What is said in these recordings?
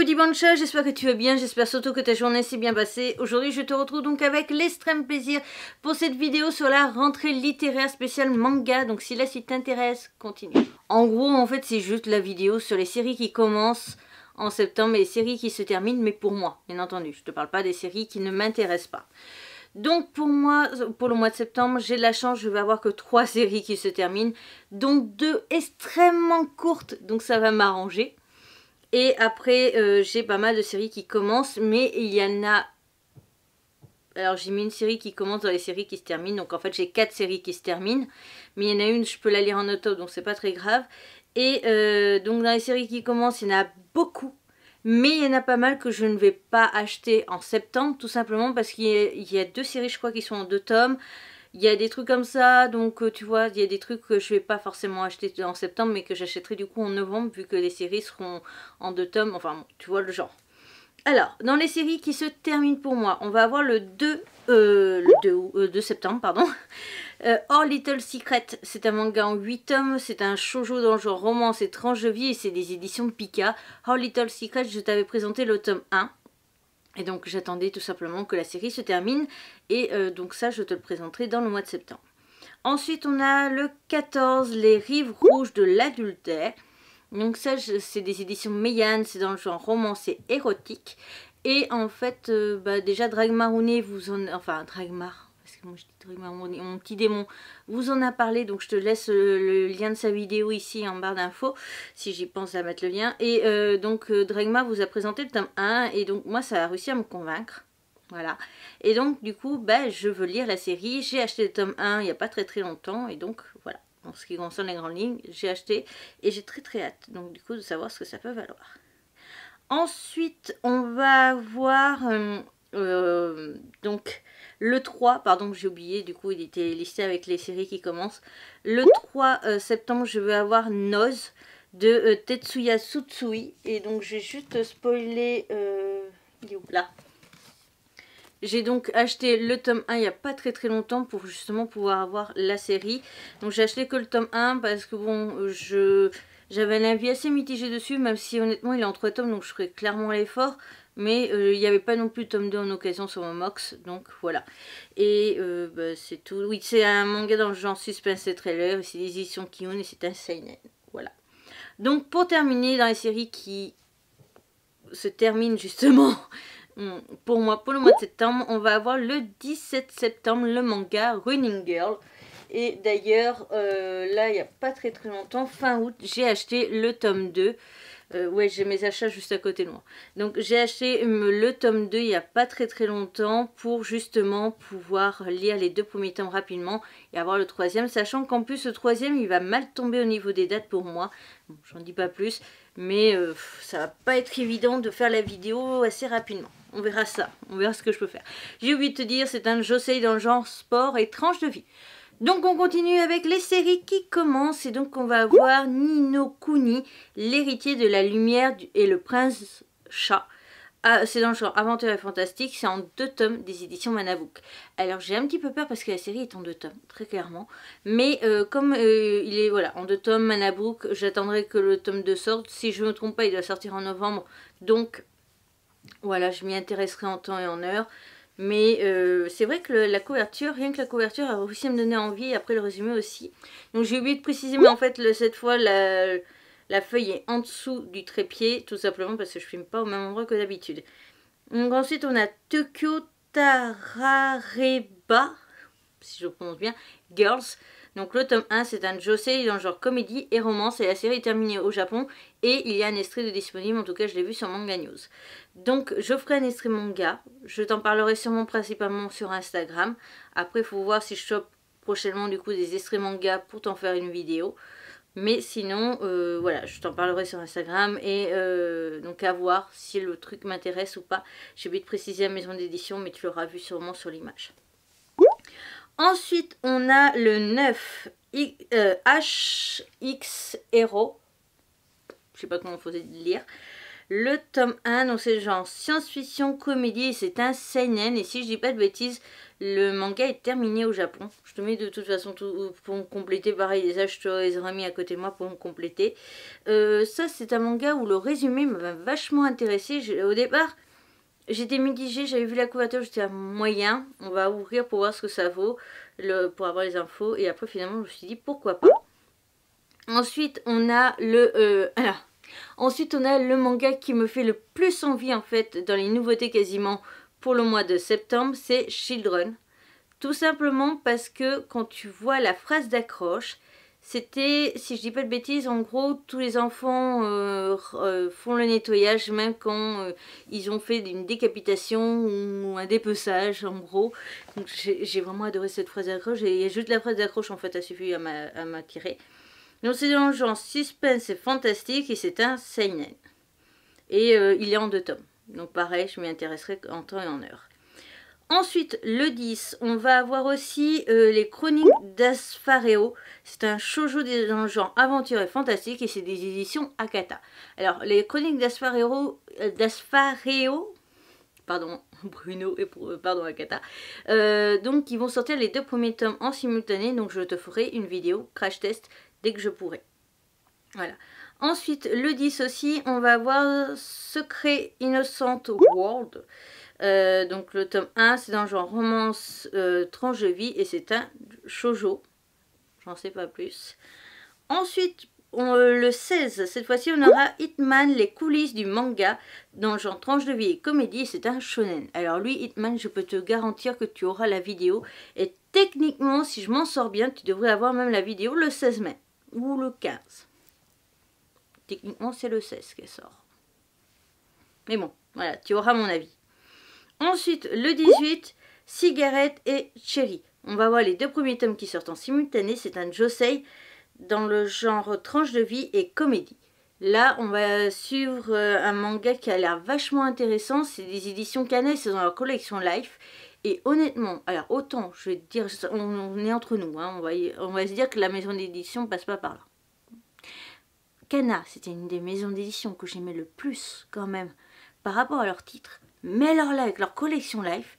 Bonjour dimanche, j'espère que tu vas bien, j'espère surtout que ta journée s'est bien passée. Aujourd'hui je te retrouve donc avec l'extrême plaisir pour cette vidéo sur la rentrée littéraire spéciale manga, donc si la suite t'intéresse, continue. En gros en fait c'est juste la vidéo sur les séries qui commencent en septembre et les séries qui se terminent, mais pour moi, bien entendu, je te parle pas des séries qui ne m'intéressent pas. Donc pour moi, pour le mois de septembre, j'ai la chance, je vais avoir que trois séries qui se terminent, donc deux extrêmement courtes, donc ça va m'arranger. Et après, euh, j'ai pas mal de séries qui commencent, mais il y en a... Alors j'ai mis une série qui commence dans les séries qui se terminent, donc en fait j'ai quatre séries qui se terminent, mais il y en a une, je peux la lire en auto, donc c'est pas très grave. Et euh, donc dans les séries qui commencent, il y en a beaucoup, mais il y en a pas mal que je ne vais pas acheter en septembre, tout simplement parce qu'il y, y, a deux séries, je crois, qui sont en deux tomes. Il y a des trucs comme ça, donc euh, tu vois, il y a des trucs que je vais pas forcément acheter en septembre, mais que j'achèterai du coup en novembre, vu que les séries seront en deux tomes, enfin tu vois le genre. Alors, dans les séries qui se terminent pour moi, on va avoir le 2, euh, euh, septembre, pardon. Or Little Secret, c'est un manga en 8 tomes, c'est un shoujo dans le genre romance et tranche vie et c'est des éditions de Pika. Or Little Secret, je t'avais présenté le tome 1. Et donc j'attendais tout simplement que la série se termine. Et euh, donc ça, je te le présenterai dans le mois de septembre. Ensuite, on a le 14, Les Rives Rouges de l'Adultère. Donc ça, c'est des éditions Meyane, c'est dans le genre romancé érotique. Et en fait, euh, bah déjà, Dragmarouné vous en... Enfin, Dragmar, mon, petit démon vous en a parlé donc je te laisse euh, le, lien de sa vidéo ici en barre d'infos si j'y pense à mettre le lien et euh, donc euh, Dregma vous a présenté le tome 1 et donc moi ça a réussi à me convaincre voilà. Et donc, du coup, ben, je veux lire la série. J'ai acheté le tome 1 il n'y a pas très très longtemps. Et donc, voilà. En ce qui concerne les grandes lignes, j'ai acheté et j'ai très très hâte. Donc, du coup, de savoir ce que ça peut valoir. Ensuite, on va voir... Euh, donc le 3, pardon j'ai oublié du coup il était listé avec les séries qui commencent. Le 3 euh, septembre je vais avoir Noz de euh, Tetsuya Sutsui et donc j'ai juste spoilé... j'ai donc acheté le tome 1 il n'y a pas très très longtemps pour justement pouvoir avoir la série. Donc j'ai acheté que le tome 1 parce que bon, je j'avais un avis assez mitigé dessus, même si honnêtement il est en 3 tomes donc je ferai clairement l'effort mais euh, il n'y avait pas non plus tome 2 en occasion sur Momox, donc voilà. Et euh, bah, c'est tout. Oui, c'est un manga dans le genre suspense et trailer, c'est des éditions et c'est un seinen, voilà. Donc pour terminer, dans les séries qui se terminent justement hum, pour moi pour le mois de septembre, on va avoir le 17 septembre le manga Running Girl. Et d'ailleurs, euh, là, il n'y a pas très très longtemps, fin août, j'ai acheté le tome 2 euh, ouais, j'ai mes achats juste à côté de moi. Donc j'ai acheté le tome 2 il n'y a pas très très longtemps pour justement pouvoir lire les deux premiers tomes rapidement et avoir le troisième, sachant qu'en plus le troisième il va mal tomber au niveau des dates pour moi. Bon, j'en dis pas plus, mais euh, ça va pas être évident de faire la vidéo assez rapidement. On verra ça, on verra ce que je peux faire. J'ai oublié de te dire, c'est un josei dans le genre sport et tranche de vie. Donc on continue avec les séries qui commencent et donc on va avoir Nino Kuni, l'héritier de la lumière et le prince chat. Ah, c'est dans le genre aventure et fantastique, c'est en deux tomes des éditions Manabook. Alors j'ai un petit peu peur parce que la série est en deux tomes, très clairement. Mais euh, comme euh, il est voilà en deux tomes Manabook, j'attendrai que le tome 2 sorte. Si je ne me trompe pas, il doit sortir en novembre. Donc voilà, je m'y intéresserai en temps et en heure. Mais euh, c'est vrai que la couverture, rien que la couverture a réussi à me donner envie, après le résumé aussi. Donc j'ai oublié de préciser, mais en fait cette fois la, la, feuille est en dessous du trépied, tout simplement parce que je filme pas au même endroit que d'habitude. Donc ensuite on a Tokyo Tarareba, si je prononce bien, Girls. Donc le tome 1 c'est un josei dans le genre comédie et romance et la série est terminée au Japon et il y a un extrait de disponible, en tout cas je l'ai vu sur Manga News. Donc je ferai un extrait manga, je t'en parlerai sûrement principalement sur Instagram. Après il faut voir si je chope prochainement du coup des extraits manga pour t'en faire une vidéo. Mais sinon, euh, voilà, je t'en parlerai sur Instagram et euh, donc à voir si le truc m'intéresse ou pas. J'ai oublié de préciser la maison d'édition, mais tu l'auras vu sûrement sur l'image. Ensuite, on a le 9 HX Hero. Je sais pas comment faisait de lire. Le tome 1, donc c'est genre science-fiction, comédie, c'est un seinen. Et si je dis pas de bêtises, le manga est terminé au Japon. Je te mets de toute façon pour me compléter. Pareil, les je te les à côté de moi pour me compléter. Euh, ça, c'est un manga où le résumé m'a vachement intéressé. Au départ, J'étais mitigée, j'avais vu la couverture, j'étais à moyen, on va ouvrir pour voir ce que ça vaut, pour avoir les infos. Et après finalement je me suis dit pourquoi pas. Ensuite on a le... Euh, ensuite on a le manga qui me fait le plus envie en fait dans les nouveautés quasiment pour le mois de septembre, c'est Children. Tout simplement parce que quand tu vois la phrase d'accroche, c'était, si je dis pas de bêtises, en gros, tous les enfants euh, euh, font le nettoyage, même quand euh, ils ont fait une décapitation ou un dépeçage, en gros. Donc j'ai vraiment adoré cette phrase d'accroche. Il y a juste la phrase d'accroche, en fait, a suffi à m'attirer. Donc c'est dans le genre suspense, fantastique, et c'est un seinen. Et il est en deux tomes. Donc pareil, je m'y intéresserai en temps et en heure. Ensuite, le 10, on va avoir aussi euh, les chroniques d'Asphareo. C'est un shoujo des le genre aventure et fantastique et c'est des éditions Akata. Alors, les chroniques d'Asphareo, euh, d'Asphareo, pardon, Bruno et euh, pardon Akata. donc ils vont sortir les deux premiers tomes en simultané, donc je te ferai une vidéo crash test dès que je pourrai. Voilà. Ensuite, le 10 aussi, on va avoir Secret Innocent World. Euh, donc le tome 1, c'est dans le genre romance euh, tranche de vie et c'est un shoujo. J'en sais pas plus. Ensuite, on, euh, le 16, cette fois-ci, on aura Hitman, les coulisses du manga, dans le genre tranche de vie et comédie, c'est un shonen. Alors lui, Hitman, je peux te garantir que tu auras la vidéo. Et techniquement, si je m'en sors bien, tu devrais avoir même la vidéo le 16 mai, ou le 15. Techniquement, c'est le 16 qu'elle sort. Mais bon, voilà, tu auras mon avis. Ensuite, le 18, Cigarette et Cherry. On va voir les deux premiers tomes qui sortent en simultané. C'est un josei dans le genre tranche de vie et comédie. Là, on va suivre euh, un manga qui a l'air vachement intéressant. C'est des éditions Canet, c'est dans leur collection Life. Et honnêtement, alors autant, je vais te dire, on, est entre nous, hein. on, va, se dire que la maison d'édition passe pas par là. Cana, c'était une des maisons d'édition que j'aimais le plus quand même par rapport à leur titre. Mais alors là, avec leur collection Life,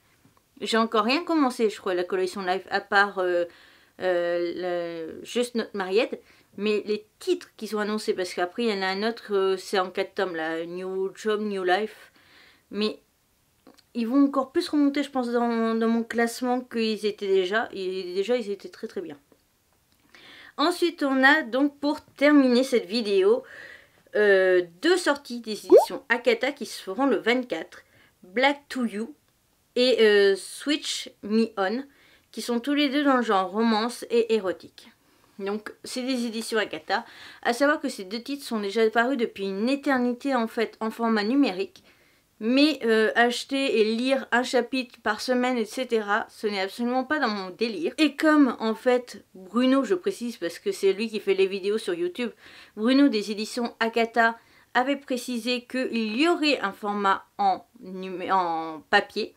j'ai encore rien commencé, je crois, la collection Life, à part euh, euh, juste notre mariette. Mais les titres qui sont annoncés, parce qu'après, il y en a un autre, euh, c'est en quatre tomes, là, New Job, New Life. Mais ils vont encore plus remonter, je pense, dans, mon classement qu'ils étaient déjà. Et déjà, ils étaient très très bien. Ensuite, on a donc pour terminer cette vidéo, deux sorties des éditions Akata qui se feront le 24. Black to You et euh, Switch Me On, qui sont tous les deux dans le genre romance et érotique. Donc c'est des éditions Akata, à savoir que ces deux titres sont déjà parus depuis une éternité en fait en format numérique, mais euh, acheter et lire un chapitre par semaine, etc., ce n'est absolument pas dans mon délire. Et comme en fait Bruno, je précise parce que c'est lui qui fait les vidéos sur YouTube, Bruno des éditions Akata avait précisé qu'il y aurait un format en, en papier.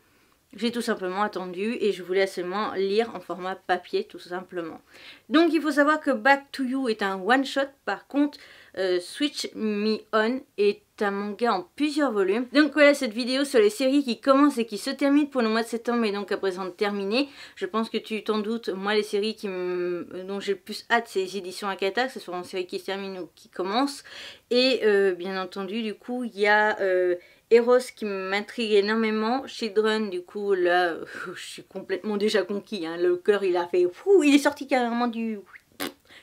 J'ai tout simplement attendu et je voulais seulement lire en format papier tout simplement. Donc il faut savoir que Back to You est un one-shot. Par contre, euh, Switch Me On est un manga en plusieurs volumes. Donc voilà cette vidéo sur les séries qui commencent et qui se terminent pour le mois de septembre et donc à présent terminée. Je pense que tu t'en doutes, moi les séries dont j'ai le plus hâte c'est les éditions Akata, que ce soit en série qui se termine ou qui commence. Et euh, bien entendu du coup il y a... Euh, Eros qui m'intrigue énormément, Children du coup là je suis complètement déjà conquis, hein. le cœur il a fait, fou, il est sorti carrément du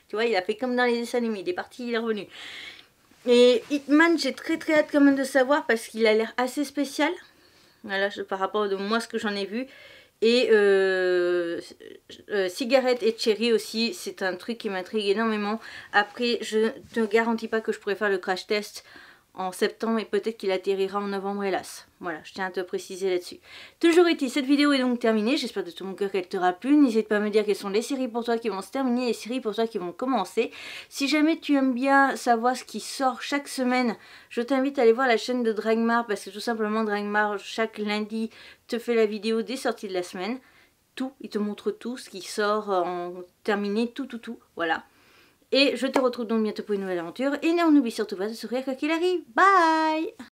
tu vois, il a fait comme dans les dessins animés, il est parti, il est revenu. Et Hitman, j'ai très très hâte quand même de savoir parce qu'il a l'air assez spécial. Voilà, par rapport de moi ce que j'en ai vu. Et euh, euh, cigarette et cherry aussi, c'est un truc qui m'intrigue énormément. Après, je ne te garantis pas que je pourrais faire le crash test en septembre et peut-être qu'il atterrira en novembre hélas. Voilà, je tiens à te préciser là-dessus. Toujours été cette vidéo est donc terminée, j'espère de tout mon cœur qu'elle t'aura plu. N'hésite pas à me dire quelles sont les séries pour toi qui vont se terminer, les séries pour toi qui vont commencer. Si jamais tu aimes bien savoir ce qui sort chaque semaine, je t'invite à aller voir la chaîne de Dragmar parce que tout simplement Dragmar chaque lundi te fait la vidéo des sorties de la semaine. Tout, il te montre tout, ce qui sort en terminé, tout, tout, tout, voilà. Et je te retrouve donc bientôt pour une nouvelle aventure. Et n'oublie surtout pas de sourire quoi qu'il arrive. Bye